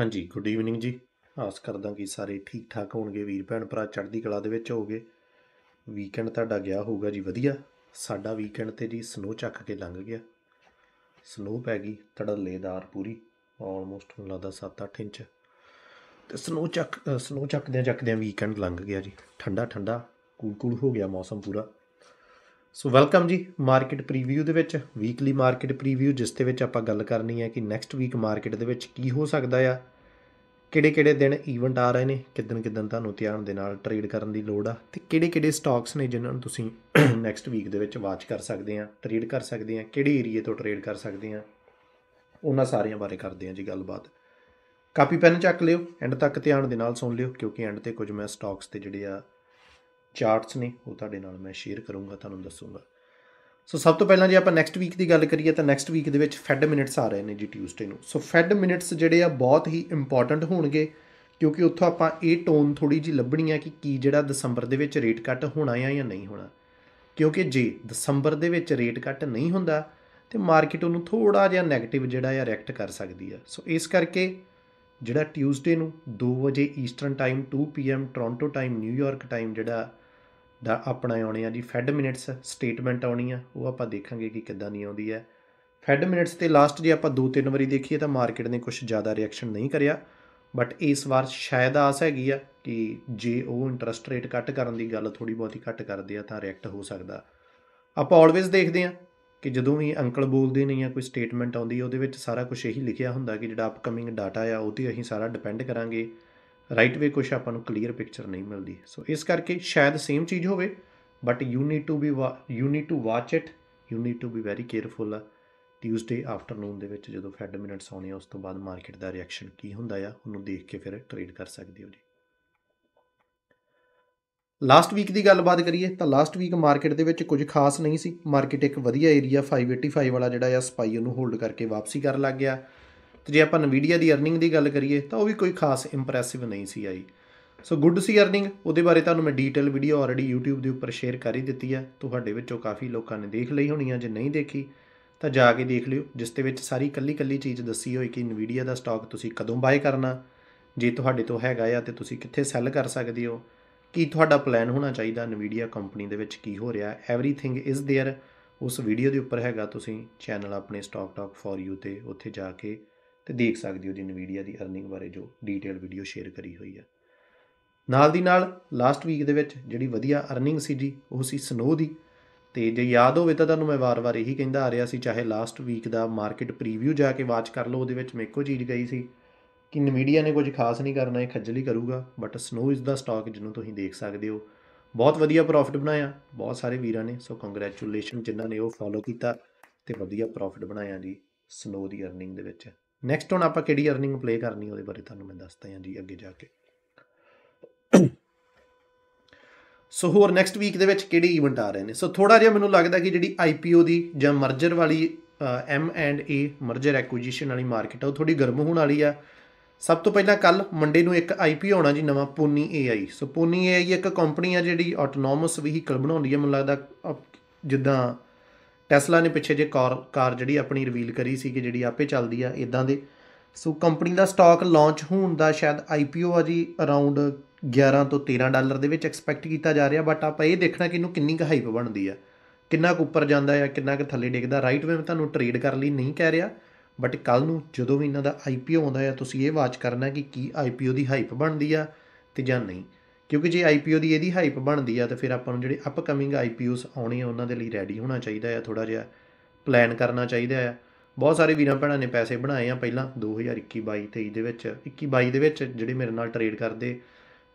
ਹਾਂਜੀ good evening ਜੀ ਆਸ ਕਰਦਾ ਕਿ ਸਾਰੇ ਠੀਕ ਠਾਕ ਹੋਣਗੇ ਵੀਰ ਭੈਣ ਭਰਾ ਚੜ੍ਹਦੀ ਕਲਾ ਦੇ ਵਿੱਚ ਹੋਗੇ ਵੀਕਐਂਡ ਤੁਹਾਡਾ ਗਿਆ ਹੋਊਗਾ ਜੀ ਵਧੀਆ ਸਾਡਾ ਵੀਕਐਂਡ ਤੇ ਜੀ ਸਨੋ ਚੱਕ ਕੇ ਲੰਘ ਗਿਆ ਸਨੋ ਪੈ ਗਈ ਤੜਲੇਦਾਰ ਪੂਰੀ ਆਲਮੋਸਟ ਹੁਣ ਲੱਗਦਾ 7-8 ਇੰਚ ਤੇ ਸਨੋ ਚੱਕ ਸਨੋ ਚੱਕਦਿਆਂ ਚੱਕਦਿਆਂ ਵੀਕਐਂਡ ਲੰਘ ਗਿਆ ਜੀ ਠੰਡਾ ਠੰਡਾ ਕੂਲ ਕੂਲ ਹੋ ਗਿਆ ਮੌਸਮ ਪੂਰਾ ਸੋ ਵੈਲਕਮ ਜੀ ਮਾਰਕੀਟ ਪ੍ਰੀਵਿਊ ਦੇ ਵਿੱਚ ਵੀਕਲੀ ਮਾਰਕੀਟ ਪ੍ਰੀਵਿਊ ਜਿਸ ਦੇ ਵਿੱਚ ਆਪਾਂ ਗੱਲ ਕਰਨੀ ਹੈ ਕਿ ਨੈਕਸਟ ਵੀਕ ਮਾਰਕੀਟ ਦੇ ਵਿੱਚ ਕੀ ਹੋ ਸਕਦਾ ਆ ਕਿਹੜੇ ਕਿਹੜੇ ਦਿਨ ਈਵੈਂਟ ਆ ਰਹੇ ਨੇ ਕਿਦਨ ਕਿਦਨ ਤੁਹਾਨੂੰ ਧਿਆਨ ਦੇ ਨਾਲ ਟ੍ਰੇਡ ਕਰਨ ਦੀ ਲੋੜ ਆ ਤੇ ਕਿਹੜੇ ਕਿਹੜੇ ਸਟਾਕਸ ਨੇ ਜਿਨ੍ਹਾਂ ਨੂੰ ਤੁਸੀਂ ਨੈਕਸਟ ਵੀਕ ਦੇ ਵਿੱਚ ਵਾਚ ਕਰ ਸਕਦੇ ਆ ਟ੍ਰੇਡ ਕਰ ਸਕਦੇ ਆ ਕਿਹੜੇ ਏਰੀਏ ਤੋਂ ਟ੍ਰੇਡ ਕਰ ਸਕਦੇ ਆ ਉਹਨਾਂ ਸਾਰਿਆਂ ਬਾਰੇ ਕਰਦੇ ਆ ਜੀ ਗੱਲਬਾਤ ਕਾਪੀ ਪੈਨ ਚੱਕ ਲਿਓ ਐਂਡ ਤੱਕ ਧਿਆਨ ਦੇ ਨਾਲ ਸੁਣ ਲਿਓ ਕਿਉਂਕਿ ਐਂਡ ਤੇ ਕੁਝ ਮੈਂ ਸਟਾਕਸ ਤੇ ਜਿਹੜੇ ਆ ਚਾਰਟਸ ਨੇ ਉਹ ਤੁਹਾਡੇ ਨਾਲ ਮੈਂ ਸ਼ੇਅਰ ਕਰੂੰਗਾ ਤੁਹਾਨੂੰ ਦੱਸੂੰਗਾ ਸੋ ਸਭ ਤੋਂ ਪਹਿਲਾਂ ਜੇ ਆਪਾਂ ਨੈਕਸਟ ਵੀਕ ਦੀ ਗੱਲ ਕਰੀਏ ਤਾਂ ਨੈਕਸਟ ਵੀਕ ਦੇ ਵਿੱਚ ਫੈਡ ਮਿੰਟਸ ਆ ਰਹੇ ਨੇ ਜੀ ਟਿਊਸਡੇ ਨੂੰ ਸੋ ਫੈਡ ਮਿੰਟਸ ਜਿਹੜੇ ਆ ਬਹੁਤ ਹੀ ਇੰਪੋਰਟੈਂਟ ਹੋਣਗੇ ਕਿਉਂਕਿ ਉੱਥੋਂ ਆਪਾਂ ਇਹ ਟੋਨ ਥੋੜੀ ਜੀ ਲੱਭਣੀ ਆ ਕਿ ਕੀ ਜਿਹੜਾ ਦਸੰਬਰ ਦੇ ਵਿੱਚ ਰੇਟ ਕੱਟ ਹੋਣਾ ਆ ਜਾਂ ਨਹੀਂ ਹੋਣਾ ਕਿਉਂਕਿ ਜੇ ਦਸੰਬਰ ਦੇ ਵਿੱਚ ਰੇਟ ਕੱਟ ਨਹੀਂ ਹੁੰਦਾ ਤੇ ਮਾਰਕੀਟ ਉਹਨੂੰ ਥੋੜਾ ਜਿਹਾ 네ਗੇਟਿਵ ਜਿਹੜਾ ਆ ਰਿਐਕਟ ਕਰ ਸਕਦੀ ਆ ਸੋ ਇਸ ਕਰਕੇ ਜਿਹੜਾ ਟਿਊਜ਼ਡੇ ਨੂੰ 2 ਵਜੇ eastern time 2 PM Toronto time New York time ਜਿਹੜਾ ਦਾ ਆਪਣਾ ਆਉਣੇ ਆ ਜੀ ਫੈਡ ਮਿੰਟਸ ਸਟੇਟਮੈਂਟ ਆਉਣੀ ਆ ਉਹ ਆਪਾਂ ਦੇਖਾਂਗੇ ਕਿ ਕਿੱਦਾਂ ਨਹੀਂ ਆਉਂਦੀ ਹੈ ਫੈਡ ਮਿੰਟਸ ਤੇ ਲਾਸਟ ਜੇ ਆਪਾਂ 2-3 ਵਾਰੀ ਦੇਖੀਏ ਤਾਂ ਮਾਰਕੀਟ ਨੇ ਕੁਝ ਜ਼ਿਆਦਾ ਰਿਐਕਸ਼ਨ ਨਹੀਂ ਕਰਿਆ ਬਟ ਇਸ ਵਾਰ ਸ਼ਾਇਦ ਆਸ ਹੈਗੀ ਆ ਕਿ ਜੇ ਉਹ ਇੰਟਰਸਟ ਰੇਟ ਕੱਟ ਕਰਨ ਦੀ ਗੱਲ ਥੋੜੀ ਬਹੁਤੀ ਕੱਟ ਕਰਦੇ ਆ ਤਾਂ ਰਿਐਕਟ ਹੋ ਸਕਦਾ ਆਪਾਂ ਆਲਵੇਜ਼ ਦੇਖਦੇ ਆ ਕਿ ਜਦੋਂ ਵੀ ਅੰਕਲ ਬੋਲਦੇ ਨੇ ਜਾਂ ਕੋਈ ਸਟੇਟਮੈਂਟ ਆਉਂਦੀ ਉਹਦੇ ਵਿੱਚ ਸਾਰਾ ਕੁਝ ਇਹੀ ਲਿਖਿਆ ਹੁੰਦਾ ਕਿ ਜਿਹੜਾ ਅਪਕਮਿੰਗ ਡਾਟਾ ਆ ਉਹ ਤੇ ਅਸੀਂ ਸਾਰਾ ਡਿਪੈਂਡ ਕਰਾਂਗੇ ਰਾਈਟ ਵੇ ਕੁਝ ਆਪਾਂ ਨੂੰ ਕਲੀਅਰ ਪਿਕਚਰ ਨਹੀਂ ਮਿਲਦੀ ਸੋ ਇਸ ਕਰਕੇ ਸ਼ਾਇਦ ਸੇਮ ਚੀਜ਼ ਹੋਵੇ but you need to be you need to watch it you need to be very careful Tuesday afternoon ਦੇ ਵਿੱਚ ਜਦੋਂ ਫੈਡ ਮਿੰਟਸ ਆਉਣੇ ਆ ਉਸ ਤੋਂ ਬਾਅਦ ਮਾਰਕੀਟ ਦਾ ਰਿਐਕਸ਼ਨ ਕੀ ਹੁੰਦਾ ਆ ਉਹਨੂੰ ਦੇਖ ਕੇ ਫਿਰ ਟ੍ਰੇਡ ਕਰ ਸਕਦੇ ਹੋ ਜੀ ਲਾਸਟ ਵੀਕ ਦੀ ਗੱਲਬਾਤ ਕਰੀਏ ਤਾਂ ਲਾਸਟ ਵੀਕ ਮਾਰਕੀਟ ਦੇ ਵਿੱਚ ਕੁਝ ਖਾਸ ਨਹੀਂ ਸੀ ਮਾਰਕੀਟ ਇੱਕ ਵਧੀਆ ਏਰੀਆ 585 ਵਾਲਾ ਜਿਹੜਾ ਆ ਸਪਾਈ ਉਹਨੂੰ ਹੋਲਡ ਕਰਕੇ ਵਾਪਸੀ ਕਰਨ ਲੱਗ ਗਿਆ ਤੇ ਜੇ ਆਪਾਂ ਨਵੀਡੀਆ ਦੀ ਅਰਨਿੰਗ ਦੀ ਗੱਲ ਕਰੀਏ ਤਾਂ ਉਹ ਵੀ ਕੋਈ ਖਾਸ ਇੰਪ੍ਰੈਸਿਵ ਨਹੀਂ ਸੀ ਆਈ ਸੋ ਗੁੱਡ ਸੀ ਅਰਨਿੰਗ ਉਹਦੇ ਬਾਰੇ ਤੁਹਾਨੂੰ ਮੈਂ ਡੀਟੇਲ ਵੀਡੀਓ ਆਲਰੇਡੀ YouTube ਦੇ ਉੱਪਰ ਸ਼ੇਅਰ ਕਰ ਹੀ ਦਿੱਤੀ ਆ ਤੁਹਾਡੇ ਵਿੱਚੋਂ ਕਾਫੀ ਲੋਕਾਂ ਨੇ ਦੇਖ ਲਈ ਹੋਣੀ ਆ ਜੇ ਨਹੀਂ ਦੇਖੀ ਤਾਂ ਜਾ ਕੇ ਦੇਖ ਲਿਓ ਜਿਸ ਦੇ ਵਿੱਚ ਸਾਰੀ ਕੱਲੀ-ਕੱਲੀ ਚੀਜ਼ ਦੱਸੀ ਹੋਈ ਕਿ ਨਵੀਡੀਆ ਦਾ ਸਟਾਕ ਤੁਸੀਂ ਕਦੋਂ ਬਾਏ ਕਰਨਾ ਜੇ ਤੁਹਾਡੇ ਤੋਂ ਹੈਗਾ ਆ ਤੇ ਤੁਸੀਂ ਕਿੱਥੇ ਸੈੱਲ ਕਰ ਸਕਦੇ ਹੋ ਕੀ ਤੁਹਾਡਾ ਪਲਾਨ ਹੋਣਾ ਚਾਹੀਦਾ ਨਵੀਡੀਆ ਕੰਪਨੀ ਦੇ ਵਿੱਚ ਕੀ ਹੋ ਰਿਹਾ ਐਵਰੀਥਿੰਗ ਇਜ਼ देयर ਉਸ ਵੀਡੀਓ ਦੇ ਉੱਪਰ ਹੈਗਾ ਤੁਸੀਂ ਚੈਨਲ ਆਪਣੇ ਸਟਾਕ ਟਾਕ ਫॉर ਯੂ ਤੇ ਉੱਥੇ ਜਾ ਕੇ ਤੇ ਦੇਖ ਸਕਦੇ ਹੋ ਜੀ ਨਵੀਡੀਆ ਦੀ ਅਰਨਿੰਗ ਬਾਰੇ ਜੋ ਡੀਟੇਲ ਵੀਡੀਓ ਸ਼ੇਅਰ ਕਰੀ ਹੋਈ ਹੈ ਨਾਲ ਦੀ ਨਾਲ ਲਾਸਟ ਵੀਕ ਦੇ ਵਿੱਚ ਜਿਹੜੀ ਵਧੀਆ ਅਰਨਿੰਗ ਸੀ ਜੀ ਉਹ ਸੀ ਸਨੋ ਦੀ ਤੇ ਜੇ ਯਾਦ ਹੋਵੇ ਤਾਂ ਤੁਹਾਨੂੰ ਮੈਂ ਵਾਰ-ਵਾਰ ਇਹੀ ਕਹਿੰਦਾ ਆ ਰਿਹਾ ਸੀ ਚਾਹੇ ਲਾਸਟ ਵੀਕ ਦਾ ਮਾਰਕੀਟ ਪ੍ਰੀਵਿਊ ਜਾ ਕੇ ਵਾਚ ਕਰ ਲਓ ਉਹਦੇ ਵਿੱਚ ਮੈਂ ਇੱਕੋ ਚੀਜ਼ ਗਈ ਸੀ ਕਿ ਨਵੀਡੀਆ ਨੇ ਕੁਝ ਖਾਸ ਨਹੀਂ ਕਰਨਾ ਇਹ ਖੱਜਲੀ ਕਰੂਗਾ ਬਟ ਸਨੋ ਇਸ ਦਾ ਸਟਾਕ ਜਿਹਨੂੰ ਤੁਸੀਂ ਦੇਖ ਸਕਦੇ ਹੋ ਬਹੁਤ ਵਧੀਆ ਪ੍ਰੋਫਿਟ ਬਣਾਇਆ ਬਹੁਤ ਸਾਰੇ ਵੀਰਾਂ ਨੇ ਸੋ ਕੰਗ੍ਰੈਚੁਲੇਸ਼ਨ ਜਿਨ੍ਹਾਂ ਨੇ ਉਹ ਫੋਲੋ ਕੀਤਾ ਤੇ ਵਧੀਆ ਪ੍ਰੋਫਿਟ ਬਣਾਇਆ ਜੀ ਸਨੋ ਦੀ ਅਰਨਿੰਗ ਦੇ ਵਿੱਚ ਨੈਕਸਟ ਹੁਣ ਆਪਾਂ ਕਿਹੜੀ ਅਰਨਿੰਗ ਪਲੇ ਕਰਨੀ ਉਹਦੇ ਬਾਰੇ ਤੁਹਾਨੂੰ ਮੈਂ ਦੱਸਦਾ ਹਾਂ ਜੀ ਅੱਗੇ ਜਾ ਕੇ ਸੋ ਹੋਰ ਨੈਕਸਟ ਵੀਕ ਦੇ ਵਿੱਚ ਕਿਹੜੇ ਇਵੈਂਟ ਆ ਰਹੇ ਨੇ ਸੋ ਥੋੜਾ ਜਿਹਾ ਮੈਨੂੰ ਲੱਗਦਾ ਕਿ ਜਿਹੜੀ ਆਈਪੀਓ ਦੀ ਜਾਂ ਮਰਜਰ ਵਾਲੀ M and A merger acquisition ਵਾਲੀ ਮਾਰਕੀਟ ਆ ਉਹ ਥੋੜੀ ਗਰਮ ਹੋਣ ਵਾਲੀ ਆ ਸਭ ਤੋਂ ਪਹਿਲਾਂ ਕੱਲ ਮੰਡੇ ਨੂੰ ਇੱਕ ਆਈਪੀਓ ਆਉਣਾ ਜੀ ਨਵਾਂ Pony AI so Pony AI ਇੱਕ ਕੰਪਨੀ ਆ ਜਿਹੜੀ ਆਟੋਨੋਮਸ ਵਹੀਕਲ ਬਣਾਉਂਦੀ ਹੈ ਮੈਨੂੰ ਲੱਗਦਾ ਜਿੱਦਾਂ ਟੈਸਲਾ ਨੇ ਪਿੱਛੇ ਜੇ ਕਾਰ ਕਾਰ ਜਿਹੜੀ ਆਪਣੀ ਰਿਵੀਲ ਕਰੀ ਸੀ ਕਿ ਜਿਹੜੀ ਆਪੇ ਚੱਲਦੀ ਆ ਇਦਾਂ ਦੇ ਸੋ ਕੰਪਨੀ ਦਾ ਸਟਾਕ ਲਾਂਚ ਹੋਣ ਦਾ ਸ਼ਾਇਦ ਆਈਪੀਓ ਆ ਜੀ ਅਰਾਊਂਡ 11 ਤੋਂ 13 ਡਾਲਰ ਦੇ ਵਿੱਚ ਐਕਸਪੈਕਟ ਕੀਤਾ ਜਾ ਰਿਹਾ ਬਟ ਆਪਾਂ ਇਹ ਦੇਖਣਾ ਕਿ ਇਹਨੂੰ ਕਿੰਨੀ ਕੁ ਹਾਈਪ ਬਣਦੀ ਆ ਕਿੰਨਾ ਕੁ ਉੱਪਰ ਜਾਂਦਾ ਹੈ ਕਿੰਨਾ ਕੁ ਥੱਲੇ ਡਿੱਗਦਾ ਰਾਈਟ ਵੇ ਮੈਂ ਤੁਹਾਨੂੰ ਟ੍ਰੇਡ ਕਰ ਲਈ ਨਹੀਂ ਕਹਿ ਰਿਹਾ ਬਟ ਕੱਲ ਨੂੰ ਜਦੋਂ ਵੀ ਇਹਨਾਂ ਦਾ ਆਈਪੀਓ ਆਉਂਦਾ ਹੈ ਤੁਸੀਂ ਇਹ ਵਾਚ ਕਰਨਾ ਕਿ ਕੀ ਆਈਪੀਓ ਦੀ ਹਾਈਪ ਬਣਦੀ ਆ ਤੇ ਜਾਂ ਨਹੀਂ ਕਿਉਂਕਿ ਜੇ ਆਈਪੀਓ ਦੀ ਇਹਦੀ ਹਾਈਪ ਬਣਦੀ ਆ ਤਾਂ ਫਿਰ ਆਪਾਂ ਨੂੰ ਜਿਹੜੇ ਅਪਕਮਿੰਗ ਆਈਪੀਓਸ ਆਉਣੇ ਆ ਉਹਨਾਂ ਦੇ ਲਈ ਰੈਡੀ ਹੋਣਾ ਚਾਹੀਦਾ ਆ ਥੋੜਾ ਜਿਹਾ ਪਲਾਨ ਕਰਨਾ ਚਾਹੀਦਾ ਆ ਬਹੁਤ ਸਾਰੇ ਵੀਰਾਂ ਭੈਣਾਂ ਨੇ ਪੈਸੇ ਬਣਾਏ ਆ ਪਹਿਲਾਂ 2021 22 23 ਦੇ ਵਿੱਚ 21 22 ਦੇ ਵਿੱਚ ਜਿਹੜੇ ਮੇਰੇ ਨਾਲ ਟ੍ਰੇਡ ਕਰਦੇ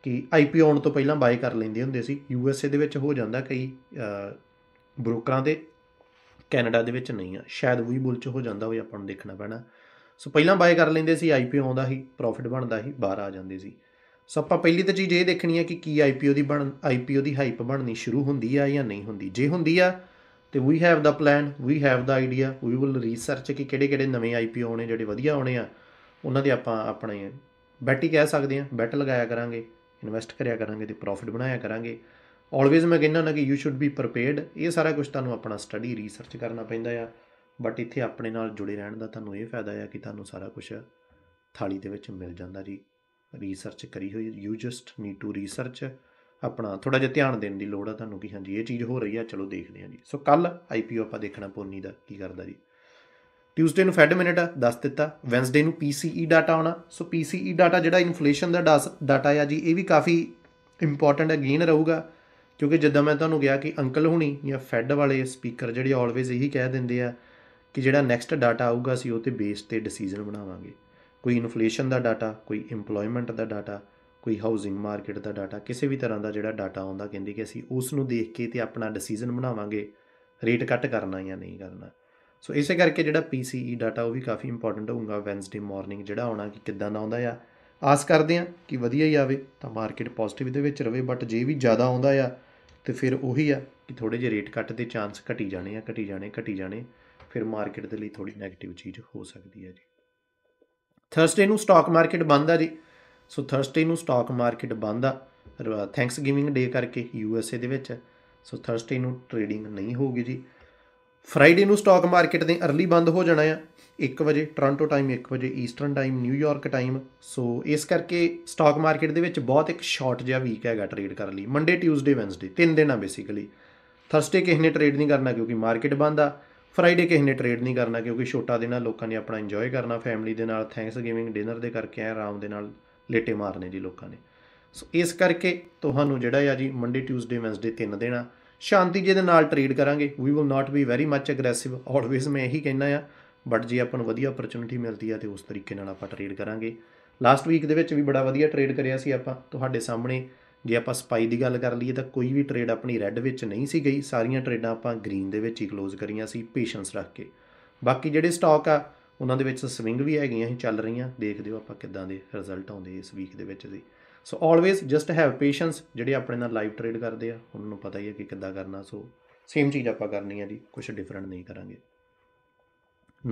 ਕਿ ਆਈਪੀਓ ਆਉਣ ਤੋਂ ਪਹਿਲਾਂ ਬਾਈ ਕਰ ਲੈਂਦੇ ਹੁੰਦੇ ਸੀ ਯੂ ਐਸ ਏ ਦੇ ਵਿੱਚ ਹੋ ਜਾਂਦਾ ਕਈ ਬ੍ਰੋਕਰਾਂ ਦੇ ਕੈਨੇਡਾ ਦੇ ਵਿੱਚ ਨਹੀਂ ਆ ਸ਼ਾਇਦ ਉਹੀ ਬੁੱਲ ਚ ਹੋ ਜਾਂਦਾ ਹੋਵੇ ਆਪਾਂ ਨੂੰ ਦੇਖਣਾ ਪੈਣਾ ਸੋ ਪਹਿਲਾਂ ਬਾਈ ਕਰ ਲੈਂਦੇ ਸੀ ਆਈਪੀਓ ਆਉਂਦਾ ਸੀ ਪ੍ਰੋਫਿਟ ਬਣਦਾ ਸੀ ਬਾਹਰ ਆ ਜਾਂਦੇ ਸੀ ਸੋ ਆਪਾਂ ਪਹਿਲੀ ਤਾਂ ਚੀਜ਼ ਇਹ ਦੇਖਣੀ ਹੈ ਕਿ ਕੀ ਆਈਪੀਓ ਦੀ ਬਣ ਆਈਪੀਓ ਦੀ ਹਾਈਪ ਬਣਨੀ ਸ਼ੁਰੂ ਹੁੰਦੀ ਆ ਜਾਂ ਨਹੀਂ ਹੁੰਦੀ ਜੇ ਹੁੰਦੀ ਆ ਤੇ we have the plan we have the idea we will research ਕਿ ਕਿਹੜੇ-ਕਿਹੜੇ ਨਵੇਂ ਆਈਪੀਓ ਆਉਣੇ ਜਿਹੜੇ ਵਧੀਆ ਆਉਣੇ ਆ ਉਹਨਾਂ ਦੇ ਆਪਾਂ ਆਪਣੇ ਬੈਟ ਹੀ ਕਹਿ ਸਕਦੇ ਆ ਬੈਟ ਲਗਾਇਆ ਕਰਾਂਗੇ ਇਨਵੈਸਟ ਕਰਿਆ ਕਰਾਂਗੇ ਤੇ ਪ੍ਰੋਫਿਟ ਬਣਾਇਆ ਕਰਾਂਗੇ ਆਲਵੇਜ਼ ਮੈਂ ਕਹਿੰਦਾ ਨਾ ਕਿ ਯੂ ਸ਼ੁੱਡ ਬੀ ਪ੍ਰਪੇਅਰਡ ਇਹ ਸਾਰਾ ਕੁਝ ਤੁਹਾਨੂੰ ਆਪਣਾ ਸਟੱਡੀ ਰਿਸਰਚ ਕਰਨਾ ਪੈਂਦਾ ਆ ਬਟ ਇੱਥੇ ਆਪਣੇ ਨਾਲ ਜੁੜੇ ਰਹਿਣ ਦਾ ਤੁਹਾਨੂੰ ਇਹ ਫਾਇਦਾ ਆ ਕਿ ਤੁਹਾਨੂੰ ਸਾਰਾ ਕੁਝ ਥਾਲੀ ਦੇ ਵਿੱਚ ਮਿਲ ਜਾਂਦਾ ਜੀ ਰਿਸਰਚ ਕਰੀ ਹੋਈ you just need to research ਆਪਣਾ ਥੋੜਾ ਜਿਹਾ ਧਿਆਨ ਦੇਣ ਦੀ ਲੋੜ ਆ ਤੁਹਾਨੂੰ ਕਿ ਹਾਂਜੀ ਇਹ ਚੀਜ਼ ਹੋ ਰਹੀ ਆ ਚਲੋ ਦੇਖਦੇ ਹਾਂ ਜੀ ਸੋ ਕੱਲ ਆਈਪੀਓ ਆਪਾਂ ਦੇਖਣਾ ਪੋਨੀ ਦਾ ਕੀ ਕਰਦਾ ਜੀ ਟਿਊਸਡੇ ਨੂੰ ਫੈਡ ਮਿਨਟ ਦੱਸ ਦਿੱਤਾ ਵੈਨਸਡੇ ਨੂੰ ਪੀਸੀਈ ਡਾਟਾ e ਆਉਣਾ ਸੋ ਪੀਸੀਈ ਡਾਟਾ ਜਿਹੜਾ ਇਨਫਲੇਸ਼ਨ ਦਾ ਡਾਟਾ ਆ ਜੀ ਇਹ ਵੀ ਕਾਫੀ ਇੰਪੋਰਟੈਂਟ ਅਗੇਨ ਰਹੂਗਾ ਕਿਉਂਕਿ ਜਿੱਦਾਂ ਮੈਂ ਤੁਹਾਨੂੰ ਕਿਹਾ ਕਿ ਅੰਕਲ ਹੁਣੀ ਜਾਂ ਫੈਡ ਵਾਲੇ ਸਪੀਕਰ ਜਿਹੜੇ ਆਲਵੇਜ਼ ਇਹੀ ਕਹਿ ਦਿੰਦੇ ਆ ਕਿ ਜਿਹੜਾ ਨੈਕਸਟ ਡਾਟਾ ਆਊਗਾ ਸੀ ਉਹ ਤੇ ਬੇਸ ਤੇ ਡਿਸੀਜਨ ਬਣਾਵਾਂਗੇ ਕੋਈ ਇਨਫਲੇਸ਼ਨ ਦਾ ਡਾਟਾ ਕੋਈ ਇੰਪਲੋਇਮੈਂਟ ਦਾ ਡਾਟਾ ਕੋਈ ਹਾਊਸਿੰਗ ਮਾਰਕੀਟ ਦਾ ਡਾਟਾ ਕਿਸੇ ਵੀ ਤਰ੍ਹਾਂ ਦਾ ਜਿਹੜਾ ਡਾਟਾ ਆਉਂਦਾ ਕਹਿੰਦੀ ਕਿ ਅਸੀਂ ਉਸ ਨੂੰ ਦੇਖ ਕੇ ਤੇ ਆਪਣਾ ਡਿਸੀਜਨ ਬਣਾਵਾਂਗੇ ਰੇਟ ਕੱਟ ਕਰਨਾ ਜਾਂ ਨਹੀਂ ਕਰਨਾ ਸੋ ਇਸੇ ਕਰਕੇ ਜਿਹੜਾ PCE ਡਾਟਾ ਉਹ ਵੀ ਕਾਫੀ ਇੰਪੋਰਟੈਂਟ ਹੋਊਗਾ ਵੈਨਸਡੇ ਮਾਰਨਿੰਗ ਜਿਹੜਾ ਆਉਣਾ ਕਿ ਕਿੱਦਾਂ ਦਾ ਆਉਂਦਾ ਆ ਆਸ ਕਰਦੇ ਆ ਕਿ ਵਧੀਆ ਹੀ ਆਵੇ ਤਾਂ ਮਾਰਕੀਟ ਪੋਜ਼ਿਟਿਵ ਦੇ ਵਿੱਚ ਰਵੇ ਬਟ ਜੇ ਵੀ ਜ਼ਿਆਦਾ ਆਉਂਦਾ ਆ ਤੇ ਫਿਰ ਉਹੀ ਆ ਕਿ ਥੋੜੇ ਜਿਹੇ ਰੇਟ ਕੱਟ ਦੇ ਚਾਂਸ ਘਟੀ ਜਾਣੇ ਆ ਘਟੀ ਜਾਣੇ ਘਟੀ ਜਾਣੇ ਫਿਰ ਮਾਰਕੀਟ ਦੇ ਲਈ ਥੋੜੀ ਨੈਗੇਟਿਵ ਚੀਜ਼ ਹੋ ਸਕਦੀ ਹੈ ਜੀ ਥਰਸਡੇ ਨੂੰ ਸਟਾਕ ਮਾਰਕੀਟ ਬੰਦ ਆ ਜੀ ਸੋ ਥਰਸਡੇ ਨੂੰ ਸਟਾਕ ਮਾਰਕੀਟ ਬੰਦ ਆ ਥੈਂਕਸ ਗਿਵਿੰਗ ਡੇ ਕਰਕੇ ਯੂ ਐਸ ਏ ਦੇ ਵਿੱਚ ਸੋ ਥਰਸਡੇ ਨੂੰ ਟਰੇਡਿੰਗ ਨਹੀਂ ਹੋਊਗੀ ਜੀ ਫਰਾਈਡੇ ਨੂੰ ਸਟਾਕ ਮਾਰਕੀਟ ਦੇ अर्ਲੀ ਬੰਦ ਹੋ ਜਾਣਾ ਆ 1 ਵਜੇ ਟੋਰਾਂਟੋ ਟਾਈਮ 1 ਵਜੇ eastern time New York time so ਇਸ ਕਰਕੇ ਸਟਾਕ ਮਾਰਕੀਟ ਦੇ ਵਿੱਚ ਬਹੁਤ ਇੱਕ ਸ਼ਾਰਟ ਜਿਹਾ ਵੀਕ ਹੈਗਾ ਟਰੇਡ ਕਰਨ ਲਈ ਮੰਡੇ ਟਿਊਜ਼ਡੇ ਵੈਂਸਡੇ ਤਿੰਨ ਦਿਨਾਂ ਬੇਸਿਕਲੀ ਥਰਸਡੇ ਕਿਸੇ ਨੇ ਟਰੇਡ ਨਹੀਂ ਕਰਨਾ ਕਿਉਂਕਿ ਮਾਰਕੀਟ ਬੰਦ ਆ ਫਰਾਈਡੇ ਕਿਸੇ ਨੇ ਟ੍ਰੇਡ ਨਹੀਂ ਕਰਨਾ ਕਿਉਂਕਿ ਛੋਟਾ ਦਿਨ ਆ ਲੋਕਾਂ ਨੇ ਆਪਣਾ ਇੰਜੋਏ ਕਰਨਾ ਫੈਮਿਲੀ ਦੇ ਨਾਲ ਥੈਂਕਸ ਗਿਵਿੰਗ ਡਿਨਰ ਦੇ ਕਰਕੇ ਆ ਆਰਾਮ ਦੇ ਨਾਲ ਲੇਟੇ ਮਾਰਨੇ ਜੀ ਲੋਕਾਂ ਨੇ ਸੋ ਇਸ ਕਰਕੇ ਤੁਹਾਨੂੰ ਜਿਹੜਾ ਆ ਜੀ ਮੰਡੇ ਟਿਊਜ਼ਡੇ ਵੈਂਸਡੇ ਤਿੰਨ ਦਿਨ ਆ ਸ਼ਾਂਤੀ ਜੀ ਦੇ ਨਾਲ ਟ੍ਰੇਡ ਕਰਾਂਗੇ we will not be very much aggressive always ਮੈਂ ਇਹੀ ਕਹਿਣਾ ਆ ਬਟ ਜੇ ਆਪਾਂ ਨੂੰ ਵਧੀਆ ਓਪਰਚ्युनिटी ਮਿਲਦੀ ਆ ਤੇ ਉਸ ਤਰੀਕੇ ਨਾਲ ਆਪਾਂ ਟ੍ਰੇਡ ਕਰਾਂਗੇ ਲਾਸਟ ਵੀਕ ਦੇ ਵਿੱਚ ਵੀ ਬੜਾ ਵਧੀਆ ਟ੍ਰੇਡ ਕਰਿਆ ਸੀ ਆਪਾਂ ਤੁਹਾਡੇ ਸਾਹਮਣੇ ਜੇ ਆਪਾਂ ਸਪਾਈ ਦੀ ਗੱਲ ਕਰ ਲਈਏ ਤਾਂ ਕੋਈ ਵੀ ਟ੍ਰੇਡ ਆਪਣੀ ਰੈੱਡ ਵਿੱਚ ਨਹੀਂ ਸੀ ਗਈ ਸਾਰੀਆਂ ਟ੍ਰੇਡਾਂ ਆਪਾਂ ਗ੍ਰੀਨ ਦੇ ਵਿੱਚ ਹੀ ক্লোਜ਼ ਕਰੀਆਂ ਸੀ ਪੇਸ਼ੈਂਸ ਰੱਖ ਕੇ ਬਾਕੀ ਜਿਹੜੇ ਸਟਾਕ ਆ ਉਹਨਾਂ ਦੇ ਵਿੱਚ ਸਵਿੰਗ ਵੀ ਹੈਗੀਆਂ ਹੀ ਚੱਲ ਰਹੀਆਂ ਦੇਖਦੇ ਹੋ ਆਪਾਂ ਕਿੱਦਾਂ ਦੇ ਰਿਜ਼ਲਟ ਆਉਂਦੇ ਇਸ ਵੀਕ ਦੇ ਵਿੱਚ ਜੀ so always just have patience ਜਿਹੜੇ ਆਪਣੇ ਨਾਲ ਲਾਈਵ ਟ੍ਰੇਡ ਕਰਦੇ ਆ ਉਹਨਾਂ ਨੂੰ ਪਤਾ ਹੀ ਹੈ ਕਿ ਕਿੱਦਾਂ ਕਰਨਾ ਸੋ ਸੇਮ ਚੀਜ਼ ਆਪਾਂ ਕਰਨੀ ਹੈ ਜੀ ਕੁਝ ਡਿਫਰੈਂਟ ਨਹੀਂ ਕਰਾਂਗੇ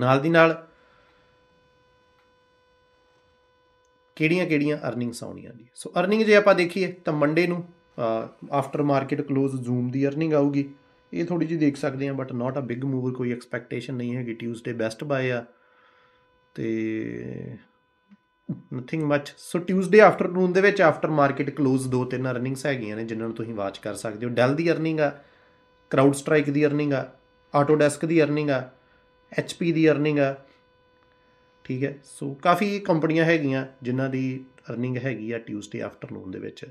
ਨਾਲ ਦੀ ਨਾਲ ਕਿਹੜੀਆਂ-ਕਿਹੜੀਆਂ ਅਰਨਿੰਗਸ ਆਉਣੀਆਂ ਨੇ ਸੋ ਅਰਨਿੰਗ ਜੇ ਆਪਾਂ ਦੇਖੀਏ ਤਾਂ ਮੰਡੇ ਨੂੰ ਆਫਟਰ ਮਾਰਕੀਟ ক্লোਜ਼ ਜ਼ੂਮ ਦੀ ਅਰਨਿੰਗ ਆਊਗੀ ਇਹ ਥੋੜੀ ਜਿਹੀ ਦੇਖ ਸਕਦੇ ਆ but not a big mover ਕੋਈ ਐਕਸਪੈਕਟੇਸ਼ਨ ਨਹੀਂ ਹੈਗੀ ਟਿਊਜ਼ਡੇ ਬੈਸਟ ਬਾਏ ਆ ਤੇ nothing much so Tuesday afternoon ਦੇ ਵਿੱਚ ਆਫਟਰ ਮਾਰਕੀਟ ক্লোਜ਼ ਦੋ ਤਿੰਨ ਅਰਨਿੰਗਸ ਹੈਗੀਆਂ ਨੇ ਜਿਨ੍ਹਾਂ ਨੂੰ ਤੁਸੀਂ ਵਾਚ ਕਰ ਸਕਦੇ ਹੋ ਡੈਲ ਦੀ ਅਰਨਿੰਗ ਆ ਕਰਾਊਡ ਸਟ੍ਰਾਈਕ ਦੀ ਅਰਨਿੰਗ ਆ ਆਟੋਡੈਸਕ ਦੀ ਅਰਨਿੰਗ ਆ ਐਚਪੀ ਦੀ ਅਰਨਿੰਗ ਆ ਠੀਕ ਹੈ ਸੋ ਕਾਫੀ ਕੰਪਨੀਆਂ ਹੈਗੀਆਂ ਜਿਨ੍ਹਾਂ ਦੀ ਅਰਨਿੰਗ ਹੈਗੀ ਆ ਟਿਊਸਡੇ ਆਫਟਰਨੂਨ ਦੇ ਵਿੱਚ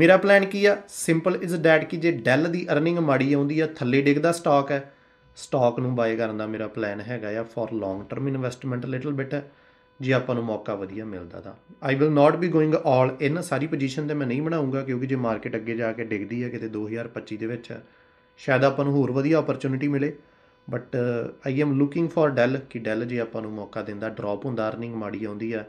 ਮੇਰਾ ਪਲਾਨ ਕੀ ਆ ਸਿੰਪਲ ਇਜ਼ ਡੈਟ ਕਿ ਜੇ ਡੈਲ ਦੀ ਅਰਨਿੰਗ ਮਾੜੀ ਆਉਂਦੀ ਆ ਥੱਲੇ ਡਿੱਗਦਾ ਸਟਾਕ ਹੈ ਸਟਾਕ ਨੂੰ ਬਾਏ ਕਰਨ ਦਾ ਮੇਰਾ ਪਲਾਨ ਹੈਗਾ ਆ for long term investment little bit ਜੇ ਆਪਾਂ ਨੂੰ ਮੌਕਾ ਵਧੀਆ ਮਿਲਦਾ ਤਾਂ I will not be going all in ਸਾਰੀ ਪੋਜੀਸ਼ਨ ਤੇ ਮੈਂ ਨਹੀਂ ਬਣਾਉਂਗਾ ਕਿਉਂਕਿ ਜੇ ਮਾਰਕੀਟ ਅੱਗੇ ਜਾ ਕੇ ਡਿੱਗਦੀ ਆ ਕਿਤੇ 2025 ਦੇ ਵਿੱਚ ਸ਼ਾਇਦ ਆਪਾਂ ਨੂੰ ਹੋਰ ਵਧੀਆ ਓਪਰਚ्युनिटी ਮਿਲੇ but I am looking for Dell ਕਿ ਡੈਲ ਜੇ ਆਪਾਂ ਨੂੰ ਮੌਕਾ ਦਿੰਦਾ ਡ੍ਰੌਪ ਹੁੰਦਾ ਅਰਨਿੰਗ ਮਾੜੀ ਆਉਂਦੀ ਆ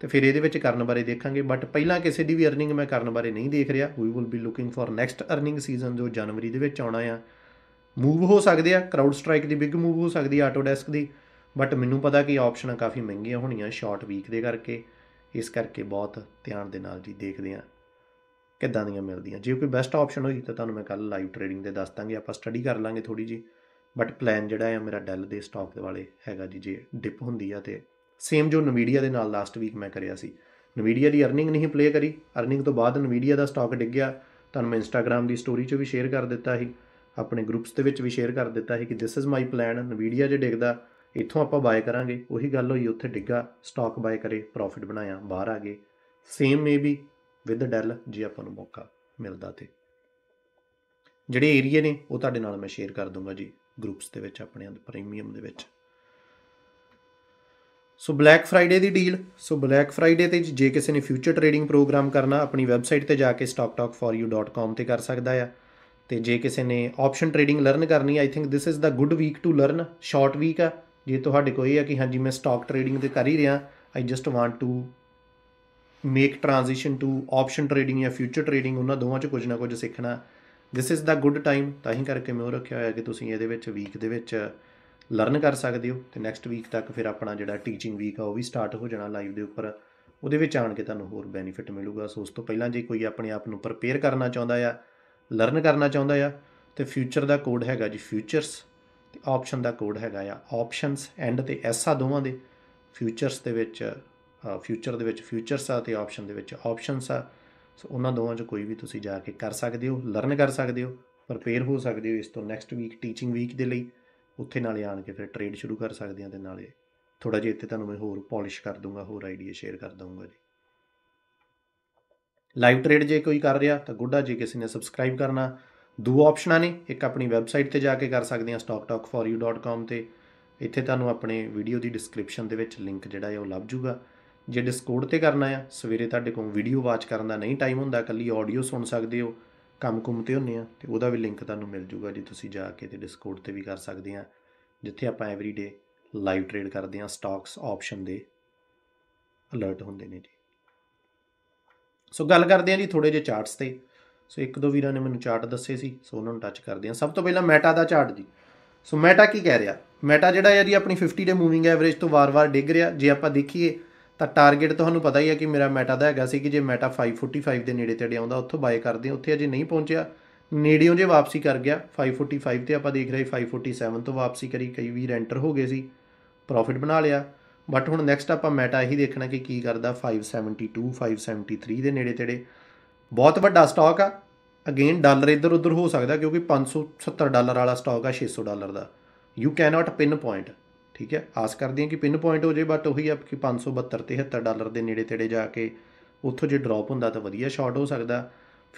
ਤੇ ਫਿਰ ਇਹਦੇ ਵਿੱਚ ਕਰਨ ਬਾਰੇ ਦੇਖਾਂਗੇ ਬਟ ਪਹਿਲਾਂ ਕਿਸੇ ਦੀ ਵੀ ਅਰਨਿੰਗ ਮੈਂ ਕਰਨ ਬਾਰੇ ਨਹੀਂ ਦੇਖ ਰਿਹਾ we will be looking for next earning season ਜੋ ਜਨਵਰੀ ਦੇ ਵਿੱਚ ਆਉਣਾ ਆ ਮੂਵ ਹੋ ਸਕਦੇ ਆ ਕਰਾਊਡ ਸਟ੍ਰਾਈਕ ਦੀ ਬਿਗ ਮੂਵ ਹੋ ਸਕਦੀ ਆ ਆਟੋਡੈਸਕ ਦੀ ਬਟ ਮੈਨੂੰ ਪਤਾ ਕਿ ਆਪਸ਼ਨਾਂ ਕਾਫੀ ਮਹਿੰਗੀਆਂ ਹੋਣੀਆਂ ਸ਼ਾਰਟ ਵੀਕ ਦੇ ਕਰਕੇ ਇਸ ਕਰਕੇ ਬਹੁਤ ਧਿਆਨ ਦੇ ਨਾਲ ਜੀ ਦੇਖਦੇ ਆ ਕਿੱਦਾਂ ਦੀਆਂ ਮਿਲਦੀਆਂ ਜੇ ਕੋਈ ਬੈਸਟ ਆਪਸ਼ਨ ਹੋਈ ਤਾਂ ਤੁਹਾਨੂੰ ਮੈਂ ਕੱਲ ਲਾਈਵ ਟ੍ਰੇਡਿੰਗ ਤੇ ਦੱਸ ਦਾਂਗੇ ਆਪਾਂ ਸਟੱਡੀ ਕਰ ਲਾਂਗੇ ਥੋੜੀ ਜੀ ਬਟ ਪਲਾਨ ਜਿਹੜਾ ਆ ਮੇਰਾ ਡੈਲ ਦੇ ਸਟਾਕ ਦੇ ਵਾਲੇ ਹੈਗਾ ਜੀ ਜੇ ਡਿਪ ਹੁੰਦੀ ਆ ਤੇ ਸੇਮ ਜੋ ਨਵੀਡੀਆ ਦੇ ਨਾਲ ਲਾਸਟ ਵੀਕ ਮੈਂ ਕਰਿਆ ਸੀ ਨਵੀਡੀਆ ਦੀ ਅਰਨਿੰਗ ਨਹੀਂ ਪਲੇ ਕਰੀ ਅਰਨਿੰਗ ਤੋਂ ਬਾਅਦ ਨਵੀਡੀਆ ਦਾ ਸਟਾਕ ਡਿੱਗ ਗਿਆ ਤੁਹਾਨੂੰ ਮੈਂ ਇੰਸਟਾਗ੍ਰam ਦੀ ਸਟੋਰੀ 'ਚ ਵੀ ਸ਼ੇਅਰ ਕਰ ਦਿੱਤਾ ਸੀ ਆਪਣੇ ਗਰੁੱਪਸ ਦੇ ਵਿੱਚ ਵੀ ਸ਼ੇਅਰ ਕਰ ਦਿੱਤਾ ਸੀ ਕਿ this is my plan Nvidia ਜੇ ਡਿੱਗਦਾ ਇੱਥੋਂ ਆਪਾਂ ਬਾਏ ਕਰਾਂਗੇ ਉਹੀ ਗੱਲ ਹੋਈ ਉੱਥੇ ਡਿੱਗਾ ਸਟਾਕ ਬਾਏ ਕਰੇ ਪ੍ਰੋਫਿਟ ਬਣਾਇਆ ਬਾਹਰ ਆ ਗਏ ਸੇਮ ਮੇਬੀ ਵਿਦ ਡੈਲ ਜੇ ਆਪਾਂ ਨੂੰ ਮੌਕਾ ਮਿਲਦਾ ਤੇ ਜਿਹੜੇ ਏਰੀਆ ਨੇ ਉਹ ਤੁਹਾਡੇ ਨਾਲ ਮੈਂ ਸ਼ੇਅਰ ਕਰ ਦੂੰਗਾ ਜੀ ਗਰੁੱਪਸ ਦੇ ਵਿੱਚ ਆਪਣੇ ਪ੍ਰੀਮੀਅਮ ਦੇ ਵਿੱਚ ਸੋ ਬਲੈਕ ਫਰਾਈਡੇ ਦੀ ਡੀਲ ਸੋ ਬਲੈਕ ਫਰਾਈਡੇ ਤੇ ਜੇ ਕਿਸੇ ਨੇ ਫਿਊਚਰ ਟ੍ਰੇਡਿੰਗ ਪ੍ਰੋਗਰਾਮ ਕਰਨਾ ਆਪਣੀ ਵੈਬਸਾਈਟ ਤੇ ਜਾ ਕੇ stocktalkforyou.com ਤੇ ਕਰ ਸਕਦਾ ਆ ਤੇ ਜੇ ਕਿਸੇ ਨੇ ਆਪਸ਼ਨ ਟ੍ਰੇਡਿੰਗ ਲਰਨ ਕਰਨੀ I think this is the good week to learn short week ਆ ਜੇ ਤੁਹਾਡੇ ਕੋਈ ਆ ਕਿ ਹਾਂਜੀ ਮੈਂ ਸਟਾਕ ਟ੍ਰੇਡਿੰਗ ਤੇ ਕਰ ਹੀ ਰਿਹਾ I just want to make transition to option trading ਜਾਂ ਫਿਊਚਰ ਟ੍ਰੇਡਿੰਗ ਉਹਨਾਂ ਦੋਵਾਂ ਚ ਕੁਝ ਨਾ ਕੁਝ ਸਿੱਖਣਾ this is the good time ਤਾਂ ਹੀ ਕਰਕੇ ਮੈਂ ਉਹ ਰੱਖਿਆ ਹੋਇਆ ਕਿ ਤੁਸੀਂ ਇਹਦੇ ਵਿੱਚ ਵੀਕ ਦੇ ਵਿੱਚ ਲਰਨ ਕਰ ਸਕਦੇ ਹੋ ਤੇ ਨੈਕਸਟ ਵੀਕ ਤੱਕ ਫਿਰ ਆਪਣਾ ਜਿਹੜਾ ਟੀਚਿੰਗ ਵੀਕ ਆ ਉਹ ਵੀ ਸਟਾਰਟ ਹੋ ਜਾਣਾ ਲਾਈਵ ਦੇ ਉੱਪਰ ਉਹਦੇ ਵਿੱਚ ਆਣ ਕੇ ਤੁਹਾਨੂੰ ਹੋਰ ਬੈਨੀਫਿਟ ਮਿਲੂਗਾ ਸੋ ਉਸ ਤੋਂ ਪਹਿਲਾਂ ਜੇ ਕੋਈ ਆਪਣੇ ਆਪ ਨੂੰ ਪ੍ਰਪੇਅਰ ਕਰਨਾ ਚਾਹੁੰਦਾ ਆ ਲਰਨ ਕਰਨਾ ਚਾਹੁੰਦਾ ਆ ਤੇ ਫਿਊਚਰ ਦਾ ਕੋਡ ਹੈਗਾ ਜੀ ਫਿਊਚਰਸ ਤੇ ਆਪਸ਼ਨ ਦਾ ਕੋਡ ਹੈਗਾ ਆ ਆਪਸ਼ਨਸ ਐਂਡ ਤੇ ਐਸਾ ਦੋਵਾਂ ਦੇ ਫਿਊਚਰਸ ਦੇ ਵਿੱਚ ਫਿਊਚਰ ਦੇ ਵਿੱਚ ਫਿਊਚਰਸ ਆ ਤੇ ਆਪਸ਼ਨ ਦੇ ਵਿੱਚ ਆਪਸ਼ਨਸ ਆ ਸੋ ਉਹਨਾਂ ਦੋਵਾਂ ਚ ਕੋਈ ਵੀ ਤੁਸੀਂ ਜਾ ਕੇ ਕਰ ਸਕਦੇ ਹੋ ਲਰਨ ਕਰ ਸਕਦੇ ਹੋ ਪ੍ਰਪੇਅਰ ਹੋ ਸਕਦੇ ਹੋ ਇਸ ਤੋਂ ਨੈਕਸਟ ਵੀਕ ਟੀਚਿੰਗ ਵੀਕ ਦੇ ਲਈ ਉੱਥੇ ਨਾਲੇ ਆਣ ਕੇ ਫਿਰ ਟ੍ਰੇਡ ਸ਼ੁਰੂ ਕਰ ਸਕਦੇ ਆ ਤੇ ਨਾਲੇ ਥੋੜਾ ਜਿਹਾ ਇੱਥੇ ਤੁਹਾਨੂੰ ਮੈਂ ਹੋਰ ਪਾਲਿਸ਼ ਕਰ ਦੂੰਗਾ ਹੋਰ ਆਈਡੀਆ ਸ਼ੇਅਰ ਕਰ ਦਊਂਗਾ ਜੀ ਲਾਈਵ ਟ੍ਰੇਡ ਜੇ ਕੋਈ ਕਰ ਰਿਹਾ ਤਾਂ ਗੁੱਡਾ ਜੇ ਕਿਸੇ ਨੇ ਸਬਸਕ੍ਰਾਈਬ ਕਰਨਾ ਦੋ ਆਪਸ਼ਨਾਂ ਨੇ ਇੱਕ ਆਪਣੀ ਵੈਬਸਾਈਟ ਤੇ ਜਾ ਕੇ ਕਰ ਸਕਦੇ ਆ stocktalkforyou.com ਤੇ ਇੱਥੇ ਤੁਹਾਨੂੰ ਆਪਣੇ ਵੀਡੀਓ ਦੀ ਡਿਸਕ੍ਰਿਪਸ਼ਨ ਦੇ ਵਿੱਚ ਲਿੰਕ ਜਿਹੜਾ ਹੈ ਉਹ ਲੱਭ ਜੂਗਾ ਜੇ ਡਿਸਕੋਰਡ ਤੇ ਕਰਨਾ ਆ ਸਵੇਰੇ ਤੁਹਾਡੇ ਕੋਲ ਵੀਡੀਓ ਵਾਚ ਕਰਨ ਦਾ ਨਹੀਂ ਟਾਈਮ ਹੁੰਦਾ ਕੱਲੀ ਆਡੀਓ ਸੁਣ ਸਕਦੇ ਹੋ ਕੰਮ ਕੁੰਮ ਤੇ ਹੁੰਨੇ ਆ ਤੇ ਉਹਦਾ ਵੀ ਲਿੰਕ ਤੁਹਾਨੂੰ ਮਿਲ ਜੂਗਾ ਜੀ ਤੁਸੀਂ ਜਾ ਕੇ ਤੇ ਡਿਸਕੋਰਡ ਤੇ ਵੀ ਕਰ ਸਕਦੇ ਆ ਜਿੱਥੇ ਆਪਾਂ ਐਵਰੀਡੇ ਲਾਈਵ ਟ੍ਰੇਡ ਕਰਦੇ ਆ ਸਟਾਕਸ ਆਪਸ਼ਨ ਦੇ ਅਲਰਟ ਹੁੰਦੇ ਨੇ ਜੀ ਸੋ ਗੱਲ ਕਰਦੇ ਆ ਜੀ ਥੋੜੇ ਜਿਹੇ ਚਾਰਟਸ ਤੇ ਸੋ ਇੱਕ ਦੋ ਵੀਰਾਂ ਨੇ ਮੈਨੂੰ ਚਾਰਟ ਦੱਸੇ ਸੀ ਸੋ ਉਹਨਾਂ ਨੂੰ ਟੱਚ ਕਰਦੇ ਆ ਸਭ ਤੋਂ ਪਹਿਲਾਂ ਮੈਟਾ ਦਾ ਚਾਰਟ ਜੀ ਸੋ ਮੈਟਾ ਕੀ ਕਹਿ ਰਿਹਾ ਮੈਟਾ ਜਿਹੜਾ ਹੈ ਜੀ ਆਪਣੀ 50 ਡੇ ਮੂਵਿੰਗ ਐਵਰੇਜ ਤੋਂ ਵਾਰ-ਵਾਰ ਡਿੱਗ ਰਿਹਾ ਜੇ ਆਪਾਂ ਦੇਖੀਏ ਤਾਂ ਟਾਰਗੇਟ ਤੁਹਾਨੂੰ ਪਤਾ ਹੀ ਹੈ ਕਿ ਮੇਰਾ ਮੈਟਾ ਦਾ ਹੈਗਾ ਸੀ ਕਿ ਜੇ ਮੈਟਾ 545 ਦੇ ਨੇੜੇ ਤੇੜੇ ਆਉਂਦਾ ਉੱਥੋਂ ਬਾਏ ਕਰਦੇ ਹਾਂ ਉੱਥੇ ਅਜੇ ਨਹੀਂ ਪਹੁੰਚਿਆ ਨੇੜਿਓਂ ਜੇ ਵਾਪਸੀ ਕਰ ਗਿਆ 545 ਤੇ ਆਪਾਂ ਦੇਖ ਰਹੇ 547 ਤੋਂ ਵਾਪਸੀ ਕਰੀ ਕਈ ਵੀ ਰੈਂਟਰ ਹੋ ਗਏ ਸੀ ਪ੍ਰੋਫਿਟ ਬਣਾ ਲਿਆ ਬਟ ਹੁਣ ਨੈਕਸਟ ਆਪਾਂ ਮੈਟਾ ਇਹੀ ਦੇਖਣਾ ਕਿ ਕੀ ਕਰਦਾ 572 573 ਦੇ ਨੇੜੇ ਤੇੜੇ ਬਹੁਤ ਵੱਡਾ ਸਟਾਕ ਆ ਅਗੇਨ ਡਾਲਰ ਇੱਧਰ ਉੱਧਰ ਹੋ ਸਕਦਾ ਕਿਉਂਕਿ 570 ਡਾਲਰ ਵਾਲਾ ਸਟਾਕ ਆ 600 ਡਾਲਰ ਦਾ ਯੂ ਨਾਟ ਪਿਨ ਪੁਆਇੰਟ ਠੀਕ ਹੈ ਆਸ ਕਰਦੇ ਹਾਂ ਕਿ ਪਿਨ ਪੁਆਇੰਟ ਹੋ ਜੇ ਬਟ ਉਹੀ ਆ ਕਿ 572 73 ਡਾਲਰ ਦੇ ਨੇੜੇ ਤੇੜੇ ਜਾ ਕੇ ਉੱਥੋਂ ਜੇ ਡ੍ਰੌਪ ਹੁੰਦਾ ਤਾਂ ਵਧੀਆ ਸ਼ਾਰਟ ਹੋ ਸਕਦਾ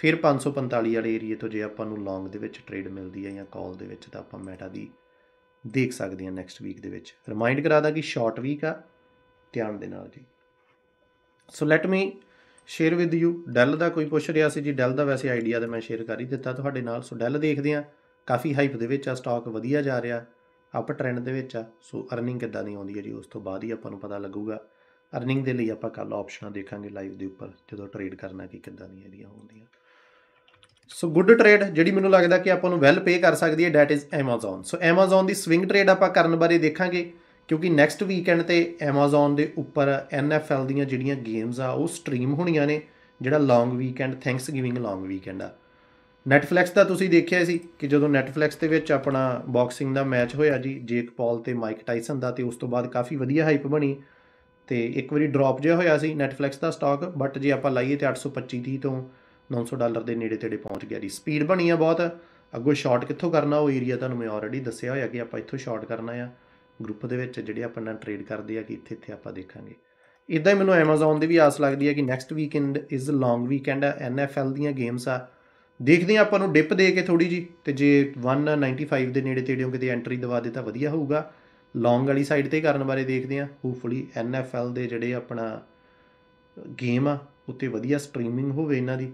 ਫਿਰ 545 ਵਾਲੇ ਏਰੀਏ ਤੋਂ ਜੇ ਆਪਾਂ ਨੂੰ ਲੌਂਗ ਦੇ ਵਿੱਚ ਟ੍ਰੇਡ ਮਿਲਦੀ ਹੈ ਜਾਂ ਕਾਲ ਦੇ ਵਿੱਚ ਤਾਂ ਆਪਾਂ ਮੈਟਾ ਦੀ ਦੇਖ ਸਕਦੇ ਹਾਂ ਨੈਕਸਟ ਵੀਕ ਦੇ ਵਿੱਚ ਰਿਮਾਈਂਡ ਕਰਾਦਾ ਕਿ ਸ਼ਾਰਟ ਵੀਕ ਆ ਧਿਆਨ ਦੇ ਨਾਲ ਜੀ so let me share with you Dell ਦਾ ਕੋਈ ਪੁੱਛ ਰਿਹਾ ਸੀ ਜੀ ਡੈਲ ਦਾ ਵੈਸੇ ਆਈਡੀਆ ਤਾਂ ਮੈਂ ਸ਼ੇਅਰ ਕਰ ਹੀ ਦਿੱਤਾ ਤੁਹਾਡੇ ਨਾਲ ਸੋ ਡੈਲ ਦੇਖਦੇ ਆ ਕਾਫੀ ਹਾਈਪ ਦੇ ਵਿੱਚ ਆ ਸਟਾਕ ਵਧੀਆ ਜਾ ਰਿਹਾ ਅਪ ਟ੍ਰੈਂਡ ਦੇ ਵਿੱਚ ਆ ਸੋ ਅਰਨਿੰਗ ਕਿੱਦਾਂ ਦੀ ਆਉਂਦੀ ਹੈ ਜੀ ਉਸ ਤੋਂ ਬਾਅਦ ਹੀ ਆਪਾਂ ਨੂੰ ਪਤਾ ਲੱਗੂਗਾ ਅਰਨਿੰਗ ਦੇ ਲਈ ਆਪਾਂ ਕੱਲ ਆਪਸ਼ਨਾਂ ਦੇਖਾਂਗੇ ਲਾਈਵ ਦੇ ਉੱਪਰ ਜਦੋਂ ਟ੍ਰੇਡ ਕਰਨਾ ਕਿ ਕਿੱਦਾਂ ਦੀਆਂ ਇਹਦੀਆਂ ਹੁੰਦੀਆਂ ਸੋ ਗੁੱਡ ਟ੍ਰੇਡ ਜਿਹੜੀ ਮੈਨੂੰ ਲੱਗਦਾ ਕਿ ਆਪਾਂ ਨੂੰ ਵੈਲ ਪੇ ਕਰ ਸਕਦੀ ਹੈ that is Amazon so Amazon ਦੀ ਸਵਿੰਗ ਟ੍ਰੇਡ ਆਪਾਂ ਕਰਨ ਬਾਰੇ ਦੇਖਾਂਗੇ ਕਿਉਂਕਿ ਨੈਕਸਟ ਵੀਕਐਂਡ ਤੇ ਐਮਾਜ਼ਨ ਦੇ ਉੱਪਰ ਐਨਐਫਐਲ ਦੀਆਂ ਜਿਹੜੀਆਂ ਗੇਮਸ ਆ ਉਹ ਸਟ੍ਰੀਮ ਹੋਣੀਆਂ ਨੇ ਜਿਹੜਾ long weekend Thanksgiving long weekend ਆ ਨੈਟਫਲਿਕਸ ਦਾ ਤੁਸੀਂ ਦੇਖਿਆ ਸੀ ਕਿ ਜਦੋਂ ਨੈਟਫਲਿਕਸ ਦੇ ਵਿੱਚ ਆਪਣਾ ਬਾਕਸਿੰਗ ਦਾ ਮੈਚ ਹੋਇਆ ਜੀ ਜੇਕ ਪੌਲ ਤੇ ਮਾਈਕ ਟਾਈਸਨ ਦਾ ਤੇ ਉਸ ਤੋਂ ਬਾਅਦ ਕਾਫੀ ਵਧੀਆ ਹਾਈਪ ਬਣੀ ਤੇ ਇੱਕ ਵਾਰੀ ਡ੍ਰੌਪ ਜਿਹਾ ਹੋਇਆ ਸੀ ਨੈਟਫਲਿਕਸ ਦਾ ਸਟਾਕ ਬਟ ਜੇ ਆਪਾਂ ਲਾਈਏ ਤੇ 825 ਦੀ ਤੋਂ 900 ਡਾਲਰ ਦੇ ਨੇੜੇ ਤੇੜੇ ਪਹੁੰਚ ਗਿਆ ਜੀ ਸਪੀਡ ਬਣੀ ਆ ਬਹੁਤ ਅੱਗੋਂ ਸ਼ਾਰਟ ਕਿੱਥੋਂ ਕਰਨਾ ਉਹ ਏਰੀਆ ਤੁਹਾਨੂੰ ਮੈਂ ਆਲਰੇਡੀ ਦੱਸਿਆ ਹੋਇਆ ਕਿ ਆਪਾਂ ਇੱਥੋਂ ਸ਼ਾਰਟ ਕਰਨਾ ਆ ਗਰੁੱਪ ਦੇ ਵਿੱਚ ਜਿਹੜੇ ਆਪਾਂ ਨਾਲ ਟ੍ਰੇਡ ਕਰਦੇ ਆ ਕਿ ਇੱਥੇ ਇੱਥੇ ਆਪਾਂ ਦੇਖਾਂਗੇ ਇਦਾਂ ਹੀ ਮੈਨੂੰ Amazon ਦੀ ਵੀ ਆਸ ਲੱਗਦੀ ਹੈ ਕਿ next weekend is a long weekend ਐ NFL ਦੀਆਂ ਗੇਮਸ ਆ ਦੇਖਦੇ ਆਪਾਂ ਨੂੰ ਡਿਪ ਦੇ ਕੇ ਥੋੜੀ ਜੀ ਤੇ ਜੇ 195 ਦੇ ਨੇੜੇ ਤੇੜਿਓਂ ਕਿਤੇ ਐਂਟਰੀ ਦਵਾ ਦੇ ਤਾਂ ਵਧੀਆ ਹੋਊਗਾ ਲੌਂਗ ਵਾਲੀ ਸਾਈਡ ਤੇ ਕਰਨ ਬਾਰੇ ਦੇਖਦੇ ਆ ਹੋਪਫੁਲੀ ਐਨਐਫਐਲ ਦੇ ਜਿਹੜੇ ਆਪਣਾ ਗੇਮ ਆ ਉੱਤੇ ਵਧੀਆ ਸਟ੍ਰੀਮਿੰਗ ਹੋਵੇ ਇਹਨਾਂ ਦੀ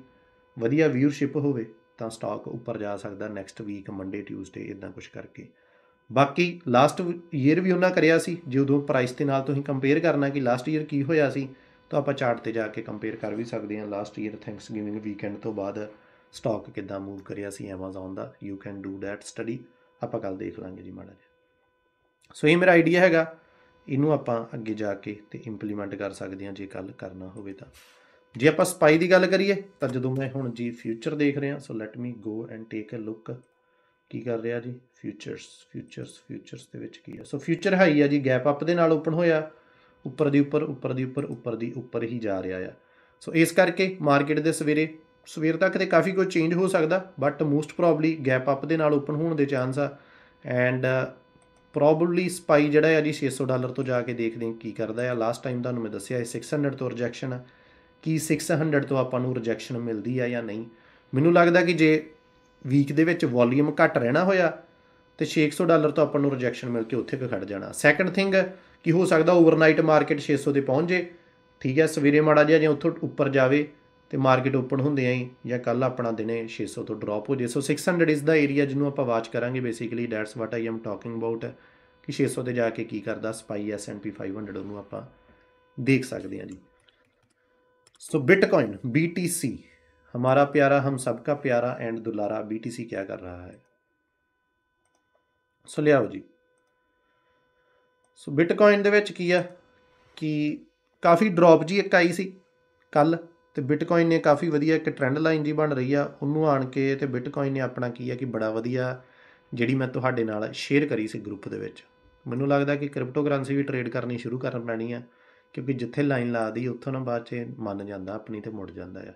ਵਧੀਆ ਵਿਊਅਰਸ਼ਿਪ ਹੋਵੇ ਤਾਂ ਸਟਾਕ ਉੱਪਰ ਜਾ ਸਕਦਾ ਨੈਕਸਟ ਵੀਕ ਮੰਡੇ ਟਿਊਜ਼ਡੇ ਇਦਾਂ ਕੁਝ ਕਰਕੇ ਬਾਕੀ ਲਾਸਟ ਈਅਰ ਵੀ ਉਹਨਾਂ ਕਰਿਆ ਸੀ ਜੇ ਉਦੋਂ ਪ੍ਰਾਈਸ ਦੇ ਨਾਲ ਤੁਸੀਂ ਕੰਪੇਅਰ ਕਰਨਾ ਕਿ ਲਾਸਟ ਈਅਰ ਕੀ ਹੋਇਆ ਸੀ ਤਾਂ ਆਪਾਂ ਚਾਰਟ ਤੇ ਜਾ ਕੇ ਕੰਪੇਅਰ ਕਰ ਵੀ ਸਕਦੇ ਹਾਂ ਲਾਸਟ ਈਅਰ ਥੈਂਕਸਗਿਵਿੰਗ ਵੀਕਐਂਡ ਤੋਂ ਬਾਅਦ ਸਟਾਕ ਕਿੱਦਾਂ ਮੂਵ ਕਰਿਆ ਸੀ Amazon ਦਾ you can do that study ਆਪਾਂ ਕੱਲ ਦੇਖ ਲਾਂਗੇ ਜੀ ਮਾੜਾ ਜਿਹਾ ਸੋ ਇਹ ਮੇਰਾ ਆਈਡੀਆ ਹੈਗਾ ਇਹਨੂੰ ਆਪਾਂ ਅੱਗੇ ਜਾ ਕੇ ਤੇ ਇੰਪਲੀਮੈਂਟ ਕਰ ਸਕਦੇ ਹਾਂ ਜੇ ਕੱਲ ਕਰਨਾ ਹੋਵੇ ਤਾਂ ਜੇ ਆਪਾਂ ਸਪਾਈ ਦੀ ਗੱਲ ਕਰੀਏ ਤਾਂ ਜਦੋਂ ਮੈਂ ਹੁਣ ਜੀ ਫਿਊਚਰ ਦੇਖ ਰਿਹਾ so let me go and take a look ਕੀ ਕਰ ਰਿਹਾ ਜੀ ਫਿਊਚਰਸ ਫਿਊਚਰਸ ਫਿਊਚਰਸ ਦੇ ਵਿੱਚ ਕੀ ਹੈ ਸੋ ਫਿਊਚਰ ਹਾਈ ਆ ਜੀ ਗੈਪ ਅਪ ਦੇ ਨਾਲ ਓਪਨ ਹੋਇਆ ਉੱਪਰ ਦੀ ਉੱਪਰ ਉੱਪਰ ਦੀ ਉੱਪਰ ਉੱਪਰ ਦੀ ਉੱਪਰ ਹੀ ਜਾ ਰਿਹਾ ਆ ਸੋ ਇਸ ਕਰਕੇ ਮਾਰਕੀਟ ਦੇ ਸਵੇਰੇ ਸਵੇਰ ਤੱਕ ਤੇ ਕਾਫੀ ਕੁਝ ਚੇਂਜ ਹੋ ਸਕਦਾ but most probably gap up ਦੇ ਨਾਲ ਓਪਨ ਹੋਣ ਦੇ ਚਾਂਸ ਆ ਐਂਡ ਪ੍ਰੋਬਬਲੀ ਸਪਾਈ ਜਿਹੜਾ ਹੈ ਜੀ 600 ਡਾਲਰ ਤੋਂ ਜਾ ਕੇ ਦੇਖਦੇ ਹਾਂ ਕੀ ਕਰਦਾ ਆ ਲਾਸਟ ਟਾਈਮ ਤੁਹਾਨੂੰ ਮੈਂ ਦੱਸਿਆ 600 ਤੋਂ ਰਿਜੈਕਸ਼ਨ ਆ ਕੀ 600 ਤੋਂ ਆਪਾਂ ਨੂੰ ਰਿਜੈਕਸ਼ਨ ਮਿਲਦੀ ਆ ਜਾਂ ਨਹੀਂ ਮੈਨੂੰ ਲੱਗਦਾ ਕਿ ਜੇ ਵੀਕ ਦੇ ਵਿੱਚ ਵੋਲਿਊਮ ਘਟ ਰਹਿਣਾ ਹੋਇਆ ਤੇ 600 ਡਾਲਰ ਤੋਂ ਆਪਾਂ ਨੂੰ ਰਿਜੈਕਸ਼ਨ ਮਿਲ ਕੇ ਉੱਥੇ ਕਿ ਖੜ ਜਾਣਾ ਸੈਕੰਡ ਥਿੰਗ ਕੀ ਹੋ ਸਕਦਾ ਓਵਰਨਾਈਟ ਮਾਰਕੀਟ 600 ਦੇ ਪਹੁੰਚ ਜੇ ਠੀਕ ਹੈ ਸਵੇਰੇ ਮਾੜਾ ਜਿਹਾ ਜੇ ਉੱਥੋਂ ਉੱਪਰ ਜਾਵੇ ਤੇ ਮਾਰਕੀਟ ਓਪਨ ਹੁੰਦੇ ਆਂ ਜਾਂ ਕੱਲ ਆਪਣਾ ਦਿਨੇ 600 ਤੋਂ ਡ੍ਰੌਪ ਹੋ ਜੇ ਸੋ 600 ਇਜ਼ ਦਾ ਏਰੀਆ ਜਿਹਨੂੰ ਆਪਾਂ ਵਾਚ ਕਰਾਂਗੇ basically that's what I am talking about ਕਿ 600 ਤੇ ਜਾ ਕੇ ਕੀ ਕਰਦਾ ਸਪਾਈ ਐਸ ਪੀ 500 ਨੂੰ ਆਪਾਂ ਦੇਖ ਸਕਦੇ ਆਂ ਜੀ ਸੋ ਬਿਟਕੋਇਨ BTC ਪਿਆਰਾ ਹਮ ਸਭ ਦਾ ਪਿਆਰਾ ਐਂਡ ਦੁਲਾਰਾ BTC ਕੀ ਕਰ ਰਹਾ ਹੈ ਸੋ ਲਿਆਓ ਜੀ ਸੋ ਬਿਟਕੋਇਨ ਦੇ ਵਿੱਚ ਕੀ ਆ ਕਿ ਕਾਫੀ ਡ੍ਰੌਪ ਜੀ ਇੱਕ ਆਈ ਸੀ ਕੱਲ ਤੇ ਬਿਟਕੋਇਨ ਨੇ ਕਾਫੀ ਵਧੀਆ ਇੱਕ ਟ੍ਰੈਂਡ ਲਾਈਨ ਜੀ ਬਣ ਰਹੀ ਆ ਉਹਨੂੰ ਆਣ ਕੇ ਤੇ ਬਿਟਕੋਇਨ ਨੇ ਆਪਣਾ ਕੀ ਆ ਕਿ ਬੜਾ ਵਧੀਆ ਜਿਹੜੀ ਮੈਂ ਤੁਹਾਡੇ ਨਾਲ ਸ਼ੇਅਰ ਕਰੀ ਸੀ ਗਰੁੱਪ ਦੇ ਵਿੱਚ ਮੈਨੂੰ ਲੱਗਦਾ ਕਿ ਕ੍ਰਿਪਟੋ ਕਰੰਸੀ ਵੀ ਟ੍ਰੇਡ ਕਰਨੀ ਸ਼ੁਰੂ ਕਰਨ ਪੈਣੀ ਆ ਕਿਉਂਕਿ ਜਿੱਥੇ ਲਾਈਨ ਲਾਦੀ ਉੱਥੋਂ ਨਾ ਬਾਅਦ 'ਚ ਮੰਨ ਜਾਂਦਾ ਆਪਣੀ ਤੇ ਮੁੜ ਜਾਂਦਾ ਆ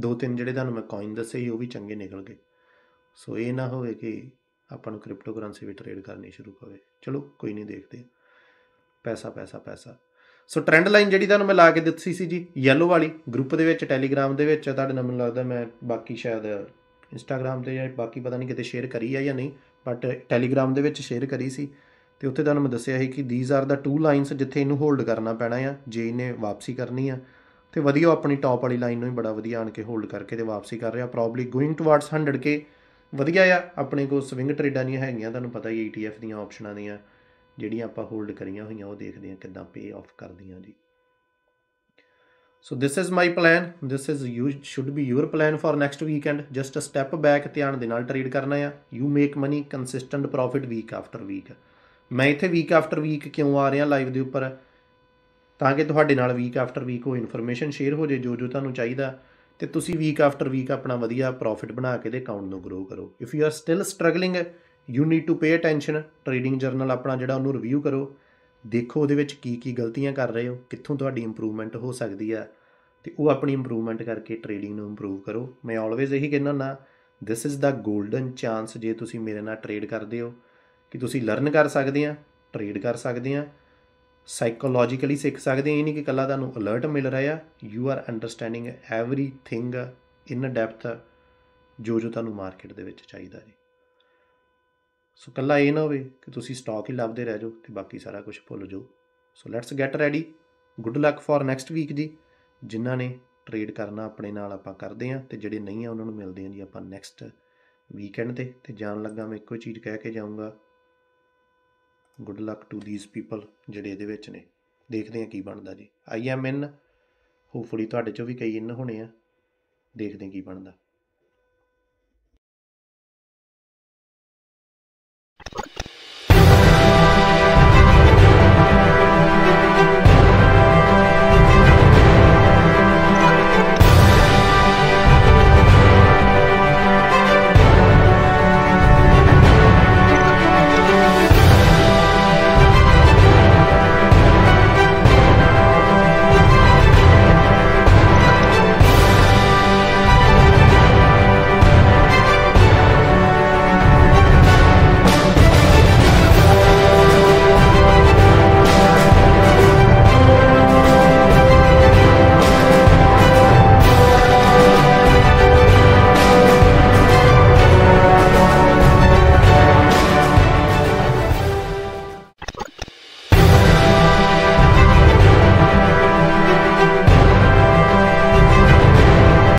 ਦੋ ਤਿੰਨ ਜਿਹੜੇ ਤੁਹਾਨੂੰ ਮੈਂ ਕੋਇਨ ਦੱਸੇ ਸੀ ਉਹ ਵੀ ਚੰਗੇ ਨਿਕਲ ਗਏ ਸੋ ਇਹ ਨਾ ਹੋਵੇ ਕਿ ਆਪਾਂ ਨੂੰ ਕ੍ਰਿਪਟੋ ਕਰੰਸੀ ਵੀ ਟ੍ਰੇਡ ਕਰਨੀ ਸ਼ੁਰੂ ਹੋਵੇ ਚਲੋ ਕੋਈ ਨਹੀਂ ਦੇਖਦੇ ਪੈਸਾ ਪੈਸਾ ਪੈਸਾ ਸੋ ਟ੍ਰੈਂਡ ਲਾਈਨ ਜਿਹੜੀ ਤੁਹਾਨੂੰ ਮੈਂ ਲਾ ਕੇ ਦਿੱਤੀ ਸੀ ਜੀ ਯੈਲੋ ਵਾਲੀ ਗਰੁੱਪ ਦੇ ਵਿੱਚ ਟੈਲੀਗ੍ਰਾਮ ਦੇ ਵਿੱਚ ਤੁਹਾਡੇ ਨਾਲ ਮੈਨੂੰ ਲੱਗਦਾ ਮੈਂ ਬਾਕੀ ਸ਼ਾਇਦ ਇੰਸਟਾਗ੍ਰam ਤੇ ਜਾਂ ਬਾਕੀ ਪਤਾ ਨਹੀਂ ਕਿਤੇ ਸ਼ੇਅਰ ਕਰੀ ਆ ਜਾਂ ਨਹੀਂ ਬਟ ਟੈਲੀਗ੍ਰਾਮ ਦੇ ਵਿੱਚ ਸ਼ੇਅਰ ਕਰੀ ਸੀ ਤੇ ਉੱਥੇ ਤੁਹਾਨੂੰ ਮੈਂ ਦੱਸਿਆ ਸੀ ਕਿ these are the two lines ਜਿੱਥੇ ਇਹਨੂੰ ਹੋਲਡ ਕਰਨਾ ਪੈਣਾ ਆ ਜੇ ਇਹਨੇ ਵਾਪਸੀ ਕਰਨੀ ਆ ਤੇ ਵਧੀਆ ਆਪਣੀ ਟੌਪ ਵਾਲੀ ਲਾਈਨ ਨੂੰ ਹੀ ਬੜਾ ਵਧੀਆ ਆਣ ਕੇ ਹੋਲਡ ਕਰਕੇ ਤੇ ਵਾਪਸੀ ਕਰ ਰਿਹਾ ਪ੍ਰੋਬਬਲੀ ਗੋਇੰਗ ਟੁਵਾਰਡਸ 100 ਕੇ ਵਧੀਆ ਆ ਆਪਣੇ ਕੋਲ ਸਵਿੰਗ ਟ੍ਰੇਡਾਂ ਨਹੀਂ ਹੈਗੀਆਂ ਤੁਹਾਨੂੰ ਪਤਾ ਹੀ ETF ਦੀਆਂ ਆਪਸ਼ਨਾਂ ਦੀਆਂ ਜਿਹੜੀਆਂ ਆਪਾਂ ਹੋਲਡ ਕਰੀਆਂ ਹੋਈਆਂ ਉਹ ਦੇਖਦੇ ਹਾਂ ਕਿੱਦਾਂ ਪੇ ਆਫ ਕਰਦੀਆਂ ਜੀ so this is my plan this is you should be your plan for next weekend just a step back ਧਿਆਨ ਦੇ ਨਾਲ ਟ੍ਰੇਡ ਕਰਨਾ ਆ you make money consistent profit week after week ਮੈਂ ਇੱਥੇ ਵੀਕ ਆਫਟਰ ਵੀਕ ਕਿਉਂ ਆ ਰਿਹਾ ਲਾਈਵ ਦੇ ਉੱਪਰ ਤਾਂ ਕਿ ਤੁਹਾਡੇ ਨਾਲ ਵੀਕ ਆਫਟਰ ਵੀਕ ਉਹ ਇਨਫੋਰਮੇਸ਼ਨ ਸ਼ੇਅਰ ਹੋ ਜੇ ਜੋ ਜੋ ਤੁਹਾਨੂੰ ਚਾਹੀਦਾ ਤੇ ਤੁਸੀਂ ਵੀਕ ਆਫਟਰ ਵੀਕ ਆਪਣਾ ਵਧੀਆ ਪ੍ਰੋਫਿਟ ਬਣਾ ਕੇ ਦੇ ਅਕਾਊਂਟ ਨੂੰ ਗਰੋ ਕਰੋ if you are still struggling you need to pay attention trading journal ਆਪਣਾ ਜਿਹੜਾ ਉਹਨੂੰ ਰਿਵਿਊ ਕਰੋ ਦੇਖੋ ਉਹਦੇ ਵਿੱਚ ਕੀ ਕੀ ਗਲਤੀਆਂ ਕਰ ਰਹੇ ਹੋ ਕਿੱਥੋਂ ਤੁਹਾਡੀ ਇੰਪਰੂਵਮੈਂਟ ਹੋ ਸਕਦੀ ਆ ਤੇ ਉਹ ਆਪਣੀ ਇੰਪਰੂਵਮੈਂਟ ਕਰਕੇ ਟ੍ਰੇਡਿੰਗ ਨੂੰ ਇੰਪਰੂਵ ਕਰੋ ਮੈਂ ਆਲਵੇਜ਼ ਇਹੀ ਕਹਿੰਦਾ ਹਾਂ this is the golden chance ਜੇ ਤੁਸੀਂ ਮੇਰੇ ਨਾਲ ਟ੍ਰੇਡ ਕਰਦੇ ਹੋ ਕਿ ਤੁਸੀਂ ਲਰਨ ਕਰ ਸਕਦੇ ਆ ਟ੍ਰੇਡ ਕਰ ਸਕਦੇ ਆ ਸਾਈਕੋਲੋਜੀਕਲੀ ਸਿੱਖ ਸਕਦੇ ਆ ਇਹ ਨਹੀਂ ਕਿ ਕੱਲਾ ਤੁਹਾਨੂੰ ਅਲਰਟ ਮਿਲ ਰਿਹਾ ਆ you are understanding everything in depth ਜੋ ਜੋ ਤੁਹਾਨੂੰ ਮਾਰਕੀਟ ਦੇ ਵਿੱਚ ਚਾਹੀਦਾ ਹੈ ਸੋ ਕੱਲਾ ਇਹ ਨਾ ਹੋਵੇ ਕਿ ਤੁਸੀਂ ਸਟਾਕ ਹੀ ਲੱਭਦੇ ਰਹਿ ਜਾਓ ਤੇ ਬਾਕੀ ਸਾਰਾ ਕੁਝ ਭੁੱਲ ਜਾਓ so let's get ready good luck for next week ਜੀ ਜਿਨ੍ਹਾਂ ਨੇ ਟ੍ਰੇਡ ਕਰਨਾ ਆਪਣੇ ਨਾਲ ਆਪਾਂ ਕਰਦੇ ਆਂ ਤੇ ਜਿਹੜੇ ਨਹੀਂ ਆ ਉਹਨਾਂ ਨੂੰ ਮਿਲਦੇ ਆਂ ਜੀ ਆਪਾਂ ਨੈਕਸਟ ਵੀਕਐਂਡ ਤੇ ਤੇ ਜਾਣ ਲੱਗਾ ਮੈਂ ਇੱਕੋ ਚੀਜ਼ ਕਹਿ ਕੇ ਜਾਊਂਗਾ good luck to these people ਜਿਹੜੇ ਇਹਦੇ ਵਿੱਚ ਨੇ ਦੇਖਦੇ ਆਂ ਕੀ ਬਣਦਾ ਜੀ ਆਈ ਐਮ ਇਨ ਹੋਪਫੁਲੀ ਤੁਹਾਡੇ ਚੋਂ ਵੀ ਕਈ ਇਨ ਹੋਣੇ ਆ ਦੇਖਦੇ ਆਂ ਕੀ ਬਣਦਾ